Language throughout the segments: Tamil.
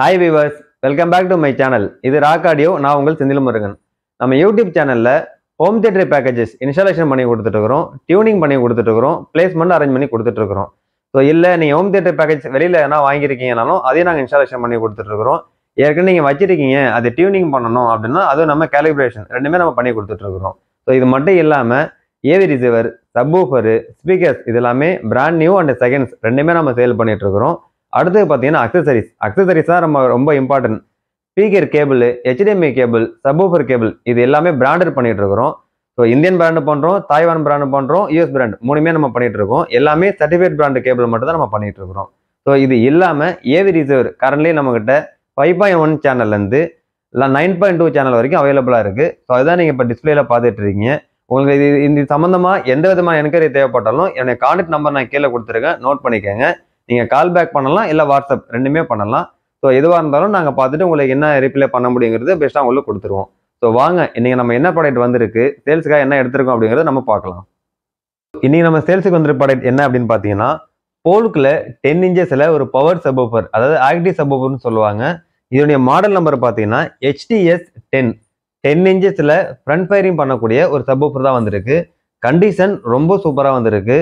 hi viewers welcome back to my channel இது ராக் ஆடியோ நான் உங்கள் செந்தில் முருகன் நம்ம யூடியூப் சேனலில் ஹோம் தியேட்டர் பேக்கேஜஸ் இன்ஸ்டாலேஷன் பண்ணி கொடுத்துட்ருக்குறோம் டியூனிங் பண்ணி கொடுத்துட்ருக்குறோம் ப்ளேஸ்மெண்ட் அரேஞ்ச் பண்ணி கொடுத்துட்ருக்குறோம் ஸோ இல்லை நீங்கள் ஹோம் தியேட்டர் பேக்கேஜ் வெளியில் எதனா வாங்கியிருக்கீங்கனாலும் அதையும் நாங்கள் இன்ஸ்டாலேஷன் பண்ணி கொடுத்துட்ருக்குறோம் ஏற்கனவே நீங்கள் வச்சிருக்கீங்க அது டியூனிங் பண்ணணும் அப்படின்னா அதுவும் நம்ம கேலிப்ரேஷன் ரெண்டுமே நம்ம பண்ணி கொடுத்துட்ருக்குறோம் ஸோ இது மட்டும் இல்லாமல் ஏவி ரிசீவர் சப்வூஃபரு ஸ்பீக்கர்ஸ் இதெல்லாமே பிராண்ட் நியூ அண்ட் செகண்ட்ஸ் ரெண்டுமே நம்ம சேல் பண்ணிகிட்ருக்குறோம் அடுத்தது பார்த்தீங்கன்னா அக்சசரிஸ் அக்சசரிஸ் தான் நம்ம ரொம்ப important speaker cable HDMI cable subwoofer cable இது எல்லாமே பிராண்டட் பண்ணிட்டு இருக்கிறோம் ஸோ இந்தியன் பிராண்டு பண்ணுறோம் தாய்வான் பிராண்டு பண்ணுறோம் யூஎஸ் பிராண்ட் மூணுமே நம்ம பண்ணிட்டு இருக்கோம் எல்லாமே சர்டிஃபிகேட் பிராண்டு கேபிள் மட்டும் தான் நம்ம பண்ணிட்டு இருக்கிறோம் ஸோ இது இல்லாமல் ஏவி ரிசர்வர் கரண்ட்லி நம்மக்கிட்ட ஃபைவ் பாயிண்ட் ஒன் சேனல்லேருந்து இல்லை நைன் பாயிண்ட் டூ சேனல் வரைக்கும் அவைலபிளாக இருக்குது ஸோ அதுதான் நீங்கள் இப்போ டிஸ்பிளேல பார்த்துட்டு இருக்கீங்க உங்களுக்கு இது இது சம்மந்தமாக எந்த விதமான என்கொயரி தேவைப்பட்டாலும் என்னுடைய கான்டாக்ட் நம்பர் நான் கீழே கொடுத்துருக்கேன் நோட் பண்ணிக்கோங்க நீங்கள் கால் பேக் பண்ணலாம் இல்லை வாட்ஸ்அப் ரெண்டுமே பண்ணலாம் ஸோ எதுவாக இருந்தாலும் நாங்கள் பார்த்துட்டு உங்களுக்கு என்ன ரிப்ளை பண்ண முடியுங்கிறது பெஸ்ட்டாக உங்களுக்கு கொடுத்துருவோம் ஸோ வாங்க இன்றைக்கி நம்ம என்ன ப்ராடக்ட் வந்திருக்கு சேல்ஸுக்காக என்ன எடுத்துருக்கோம் அப்படிங்கிறத நம்ம பார்க்கலாம் இன்றைக்கி நம்ம சேல்ஸுக்கு வந்துருக்க ப்ராடக்ட் என்ன அப்படின்னு பார்த்தீங்கன்னா போலுக்கில் டென் இன்ஜஸில் ஒரு பவர் சபோஃபர் அதாவது ஆக்டிவ் சபோஃபர்னு சொல்லுவாங்க இதனுடைய மாடல் நம்பர் பார்த்தீங்கன்னா ஹெச்டிஎஸ் டென் டென் இன்ஜஸில் ஃப்ரண்ட் ஃபயரிங் பண்ணக்கூடிய ஒரு சபோஃபர் தான் வந்திருக்கு கண்டிஷன் ரொம்ப சூப்பராக வந்திருக்கு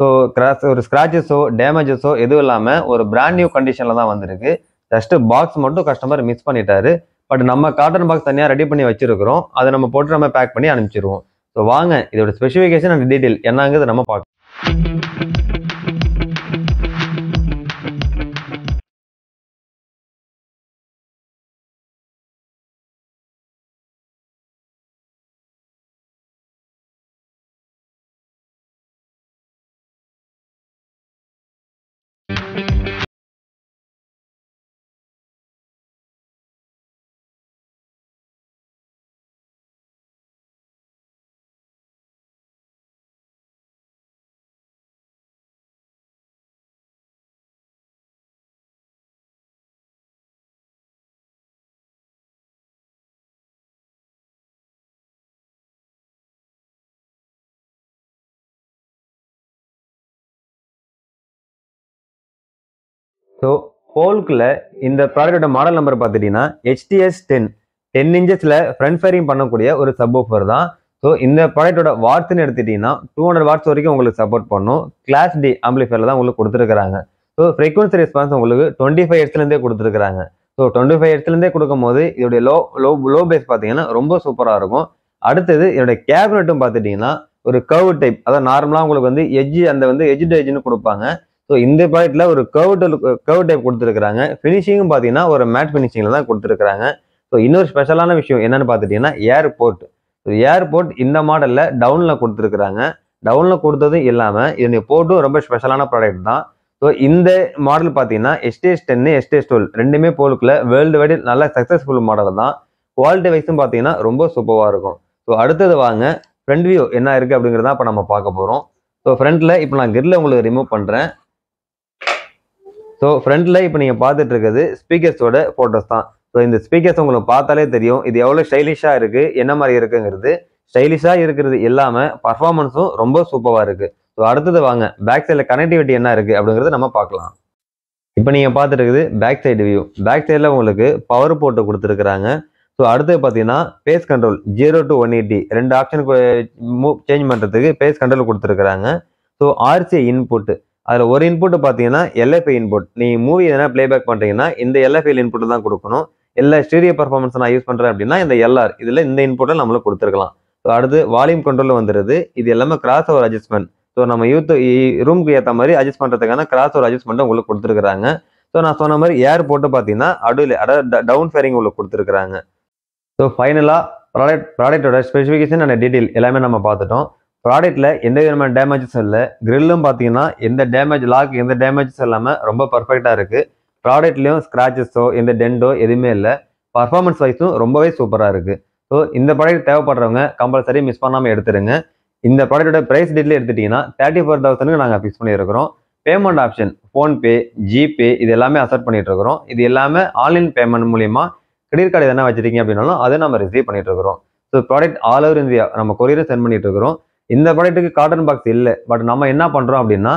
ஸோ கிராஸ் ஒரு ஸ்க்ராச்சஸோ டேமேஜஸோ எதுவும் இல்லாமல் ஒரு பிராண்ட் நியூ கண்டிஷனில் தான் வந்திருக்கு ஜஸ்ட்டு பாக்ஸ் மட்டும் கஸ்டமர் மிஸ் பண்ணிட்டாரு பட் நம்ம காட்டன் பாக்ஸ் தனியாக ரெடி பண்ணி வச்சிருக்கிறோம் அதை நம்ம போட்டு நம்ம பேக் பண்ணி அனுப்பிச்சிருவோம் ஸோ வாங்க இதோட ஸ்பெசிஃபிகேஷன் அண்ட் டீட்டெயில் என்னங்கிறது நம்ம பார்க்கலாம் ஸோ ஹோல்கில் இந்த ப்ராடக்டோட மாடல் நம்பர் பார்த்துட்டிங்கன்னா ஹெச்டிஎஸ் டென் டென் இன்ச்சஸில் ஃப்ரண்ட் ஃபைரிங் பண்ணக்கூடிய ஒரு சப் ஓஃபர் தான் ஸோ இந்த ப்ராடக்டோட வாட்ஸ்ன்னு எடுத்துட்டிங்கன்னா டூ ஹண்ட்ரட் வாட்ஸ் வரைக்கும் உங்களுக்கு சப்போர்ட் பண்ணும் கிளாஸ் டி ஆம்பிளிஃபயரில் தான் உங்களுக்கு கொடுத்துருக்காங்க ஸோ ஃப்ரீக்வன்சி ரெஸ்பான்ஸ் உங்களுக்கு டுவெண்ட்டி ஃபைவ் இயர்ஸ்லேருந்தே கொடுத்துருக்காங்க ஸோ டுவெண்ட்டி ஃபைவ் ஹெட்ஸ்லேருந்தே கொடுக்கும்போது இதோடைய லோ லோ லோ பேஸ் பார்த்தீங்கன்னா ரொம்ப சூப்பராக இருக்கும் அடுத்தது என்னுடைய கேபினட்டும் பார்த்துட்டிங்கன்னா ஒரு கர்வ் டைப் அதாவது நார்மலாக உங்களுக்கு வந்து எஜ்ஜு அந்த வந்து எஜ்ஜு டு எஜ்ஜுன்னு கொடுப்பாங்க ஸோ இந்த ப்ராடக்ட்டில் ஒரு கர்வ்டு கர்வ் டைப் கொடுத்துருக்குறாங்க ஃபினிஷிங்கும் பார்த்தீங்கன்னா ஒரு மேட் ஃபினிஷிங்கில் தான் கொடுத்துருக்குறாங்க ஸோ இன்னொரு ஸ்பெஷலான விஷயம் என்னென்னு பார்த்துட்டிங்கன்னா ஏர்போர்ட் ஸோ ஏர்போர்ட் இந்த மாடலில் டவுனில் கொடுத்துருக்குறாங்க டவுனில் கொடுத்ததும் இல்லாமல் இதனை போர்ட்டும் ரொம்ப ஸ்பெஷலான ப்ராடக்ட் தான் ஸோ இந்த மாடல் பார்த்தீங்கன்னா எஸ்டேஸ் டென்னு எஸ்டேஸ் டுவெல் ரெண்டுமே போலுக்குள்ள வேர்ல்டு வைடு நல்ல சக்ஸஸ்ஃபுல் மாடல் தான் குவாலிட்டி வைஸும் பார்த்தீங்கன்னா ரொம்ப சூப்பராக இருக்கும் ஸோ அடுத்தது வாங்க ஃப்ரண்ட் வியூ என்ன இருக்குது அப்படிங்கிறதான் இப்போ நம்ம பார்க்க போகிறோம் ஸோ ஃப்ரண்ட்டில் இப்போ நான் கிரில் உங்களுக்கு ரிமூவ் பண்ணுறேன் ஸோ ஃப்ரண்ட்டில் இப்போ நீங்கள் பார்த்துட்டு இருக்கிறது ஸ்பீக்கர்ஸோட ஃபோட்டோஸ் தான் ஸோ இந்த ஸ்பீக்கர்ஸ் உங்களுக்கு பார்த்தாலே தெரியும் இது எவ்வளோ ஸ்டைலிஷாக இருக்குது என்ன மாதிரி இருக்குங்கிறது ஸ்டைலிஷாக இருக்கிறது இல்லாமல் பர்ஃபார்மன்ஸும் ரொம்ப சூப்பராக இருக்குது ஸோ அடுத்தது வாங்க பேக் சைடில் கனெக்டிவிட்டி என்ன இருக்குது அப்படிங்கிறது நம்ம பார்க்கலாம் இப்போ நீங்கள் பார்த்துட்டு இருக்குது பேக் சைடு வியூ பேக் சைடில் உங்களுக்கு பவர் போட்டு கொடுத்துருக்குறாங்க ஸோ அடுத்தது பார்த்தீங்கன்னா bass control zero to one eighty ரெண்டு ஆப்ஷனுக்கு சேஞ்ச் பண்ணுறதுக்கு பேஸ் கண்ட்ரோல் கொடுத்துருக்குறாங்க ஸோ ஆர்சி இன்புட்டு அதில் ஒரு இன்புட் பார்த்தீங்கன்னா எல்எஃப்ஐ இன்புட் நீங்கள் மூவி எதனா பிளேபேக் பண்ணுறீங்கன்னா இந்த எல்எஃப்ஐ இன்புட்டு தான் கொடுக்கணும் எல்லா ஸ்டீரியோ பர்ஃபார்மன்ஸ் நான் யூஸ் பண்ணுறேன் அப்படின்னா இந்த எல்ஆர் இதில் இந்த இன்புட்டில் நம்மளுக்கு கொடுத்துருக்கலாம் ஸோ அடுத்து வால்யூம் கண்ட்ரோல் வந்துடுது இது எல்லாமே கிராஸ் ஓவர் அட்ஜஸ்ட்மெண்ட் ஸோ நம்ம யூத் ரூம்க்கு ஏற்ற மாதிரி அட்ஜஸ்ட் பண்ணுறதுக்கான கிராஸ் ஓவர் அட்ஜஸ்ட்மெண்ட்டை உங்களுக்கு கொடுத்துருக்குறாங்க ஸோ நான் சொன்ன மாதிரி ஏர் போட்டு பார்த்தீங்கன்னா அடுவில் அதாவது டவுன் ஃபேரிங் உங்களுக்கு கொடுத்துருக்குறாங்க ஸோ ஃபைனலாக ப்ராடக்ட் ப்ராடக்ட்டோட ஸ்பெசிஃபிகேஷன் அண்ட் டீட்டெயில் எல்லாமே நம்ம பார்த்துட்டோம் ப்ராடக்ட்டில் எந்த விதமான டேமேஜஸ் இல்லை க்ரில்லும் பார்த்தீங்கன்னா எந்த டேமேஜ் லாக் எந்த டேமேஜஸ் இல்லாமல் ரொம்ப பர்ஃபெக்டாக இருக்குது ப்ராடக்ட்லேயும் ஸ்க்ராச்சஸோ எந்த டெண்டோ எதுவுமே இல்லை பர்ஃபார்மன்ஸ் வைஸும் ரொம்பவே சூப்பராக இருக்குது ஸோ இந்த ப்ராடக்ட் தேவைப்படுறவங்க கம்பல்சரி மிஸ் பண்ணாமல் எடுத்துருங்க இந்த ப்ராடக்ட்டோட ப்ரைஸ் டீட்டில் எடுத்துட்டிங்கன்னா தேர்ட்டி ஃபோர் தௌசண்ட்க்கு நாங்கள் ஃபிக்ஸ் பண்ணியிருக்கிறோம் பேமெண்ட் ஆப்ஷன் ஃபோன்பே ஜிபே இது எல்லாமே அசர்ட் பண்ணிகிட்டு இருக்கிறோம் இது எல்லாமே ஆன்லைன் பேமெண்ட் மூலிமா கிரெடிட் கார்டு எதனா வச்சுருக்கீங்க அப்படின்னாலும் அதை நம்ம ரிசீவ் பண்ணிகிட்டு இருக்கிறோம் so product all over India நம்ம கொரியரை சென்ட் பண்ணிகிட்டு இருக்கிறோம் இந்த ப்ராடக்ட்டுக்கு காட்டன் பாக்ஸ் இல்லை பட் நம்ம என்ன பண்ணுறோம் அப்படின்னா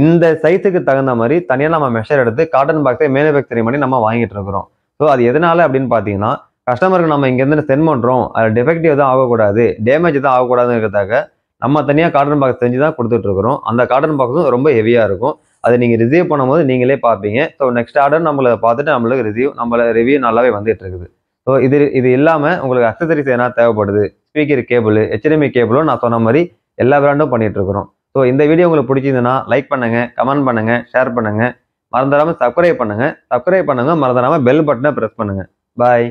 இந்த சைஸுக்கு தகுந்த மாதிரி தனியாக நம்ம மெஷர் எடுத்து காட்டன் பாக்ஸை மேனுஃபேக்சரிங் பண்ணி நம்ம வாங்கிட்டு இருக்கிறோம் ஸோ அது எதனால அப்படின்னு பார்த்தீங்கன்னா கஸ்டமருக்கு நம்ம இங்கேருந்து சென்ட் பண்ணுறோம் அது டிஃபெக்டிவ் தான் ஆகக்கூடாது டேமேஜ் தான் ஆகக்கூடாதுங்கிறதாக நம்ம தனியாக காட்டன் பாக்ஸ் செஞ்சு தான் கொடுத்துட்ருக்குறோம் அந்த காட்டன் பாக்ஸும் ரொம்ப ஹெவியாக இருக்கும் அதை நீங்கள் ரிசீவ் பண்ணும்போது நீங்களே பார்ப்பீங்க ஸோ நெக்ஸ்ட் ஆர்டர் நம்மளை பார்த்துட்டு நம்மளுக்கு ரிசீவ் நம்மளை ரிவ்யூ நல்லாவே வந்துட்டு இருக்குது ஸோ இது இது இல்லாமல் உங்களுக்கு அக்சசரிஸ் எதனா தேவைப்படுது ஸ்பீக்கர் கேபிள் ஹெச்டிஎம்ஐ கேபிளும் நான் சொன்ன மாதிரி எல்லா பிராண்டும் பண்ணிகிட்டு இருக்கிறோம் ஸோ இந்த வீடியோ உங்களுக்கு பிடிச்சிருந்ததுன்னா லைக் பண்ணுங்கள் கமெண்ட் பண்ணுங்கள் ஷேர் பண்ணுங்கள் மறந்துடாமல் சப்ஸ்கிரைப் பண்ணுங்கள் சப்ஸ்கிரைப் பண்ணுங்கள் மறந்துடாமல் பெல் பட்டனை ப்ரெஸ் பண்ணுங்கள் பாய்